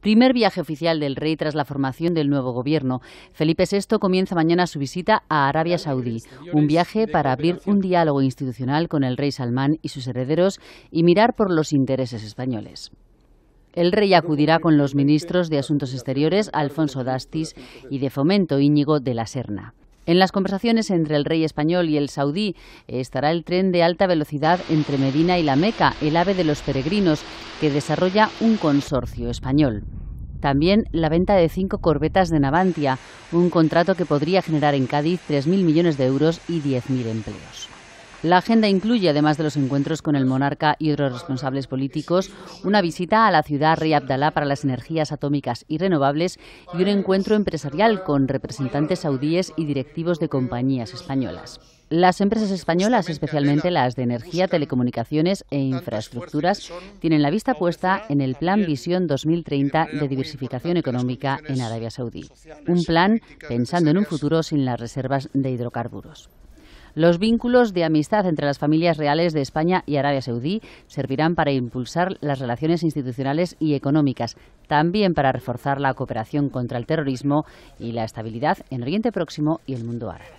primer viaje oficial del rey tras la formación del nuevo gobierno. Felipe VI comienza mañana su visita a Arabia Saudí, un viaje para abrir un diálogo institucional con el rey Salmán y sus herederos y mirar por los intereses españoles. El rey acudirá con los ministros de Asuntos Exteriores, Alfonso Dastis, y de Fomento, Íñigo de la Serna. En las conversaciones entre el rey español y el saudí estará el tren de alta velocidad entre Medina y la Meca, el AVE de los peregrinos, que desarrolla un consorcio español. También la venta de cinco corbetas de Navantia, un contrato que podría generar en Cádiz 3.000 millones de euros y 10.000 empleos. La agenda incluye, además de los encuentros con el monarca y otros responsables políticos, una visita a la ciudad rey Abdalá para las energías atómicas y renovables y un encuentro empresarial con representantes saudíes y directivos de compañías españolas. Las empresas españolas, especialmente las de energía, telecomunicaciones e infraestructuras, tienen la vista puesta en el Plan Visión 2030 de diversificación económica en Arabia Saudí. Un plan pensando en un futuro sin las reservas de hidrocarburos. Los vínculos de amistad entre las familias reales de España y Arabia Saudí servirán para impulsar las relaciones institucionales y económicas, también para reforzar la cooperación contra el terrorismo y la estabilidad en Oriente Próximo y el mundo árabe.